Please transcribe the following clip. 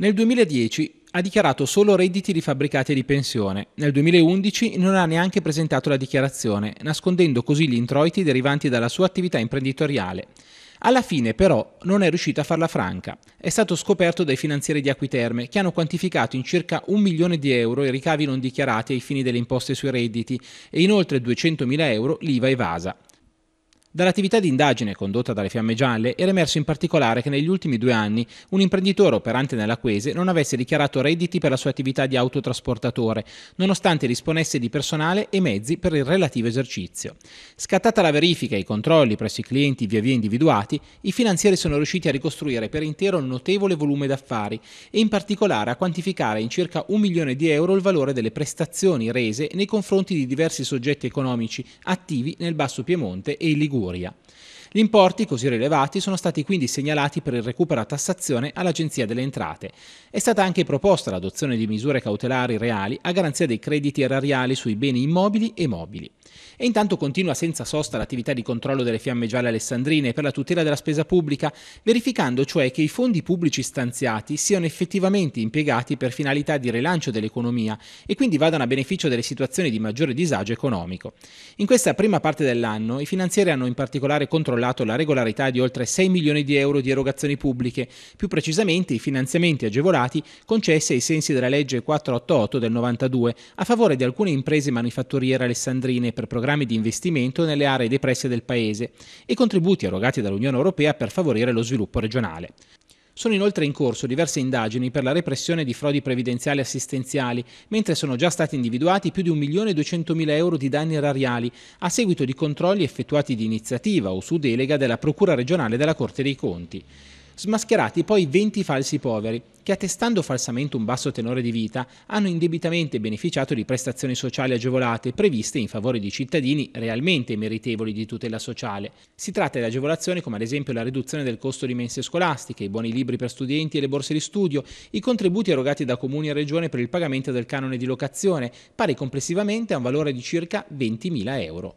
Nel 2010 ha dichiarato solo redditi di fabbricati e di pensione, nel 2011 non ha neanche presentato la dichiarazione, nascondendo così gli introiti derivanti dalla sua attività imprenditoriale. Alla fine però non è riuscita a farla franca. È stato scoperto dai finanzieri di Acquiterme che hanno quantificato in circa un milione di euro i ricavi non dichiarati ai fini delle imposte sui redditi e in oltre 200.000 euro l'IVA evasa. Dall'attività di indagine condotta dalle Fiamme Gialle era emerso in particolare che negli ultimi due anni un imprenditore operante nell'Aquese non avesse dichiarato redditi per la sua attività di autotrasportatore, nonostante disponesse di personale e mezzi per il relativo esercizio. Scattata la verifica e i controlli presso i clienti via via individuati, i finanzieri sono riusciti a ricostruire per intero un notevole volume d'affari e in particolare a quantificare in circa un milione di euro il valore delle prestazioni rese nei confronti di diversi soggetti economici attivi nel Basso Piemonte e in Liguria. Liguria. Gli importi così rilevati sono stati quindi segnalati per il recupero a tassazione all'Agenzia delle Entrate. È stata anche proposta l'adozione di misure cautelari reali a garanzia dei crediti erariali sui beni immobili e mobili. E intanto continua senza sosta l'attività di controllo delle fiamme gialle alessandrine per la tutela della spesa pubblica, verificando cioè che i fondi pubblici stanziati siano effettivamente impiegati per finalità di rilancio dell'economia e quindi vadano a beneficio delle situazioni di maggiore disagio economico. In questa prima parte dell'anno i finanzieri hanno in particolare controllato la regolarità di oltre 6 milioni di euro di erogazioni pubbliche, più precisamente i finanziamenti agevolati concessi ai sensi della legge 488 del 92 a favore di alcune imprese manifatturiere alessandrine per per programmi di investimento nelle aree depresse del Paese e contributi erogati dall'Unione Europea per favorire lo sviluppo regionale. Sono inoltre in corso diverse indagini per la repressione di frodi previdenziali assistenziali, mentre sono già stati individuati più di 1.200.000 euro di danni erariali a seguito di controlli effettuati di iniziativa o su delega della Procura regionale della Corte dei Conti smascherati poi 20 falsi poveri, che attestando falsamente un basso tenore di vita hanno indebitamente beneficiato di prestazioni sociali agevolate previste in favore di cittadini realmente meritevoli di tutela sociale. Si tratta di agevolazioni come ad esempio la riduzione del costo di mense scolastiche, i buoni libri per studenti e le borse di studio, i contributi erogati da comuni e regione per il pagamento del canone di locazione, pari complessivamente a un valore di circa 20.000 euro.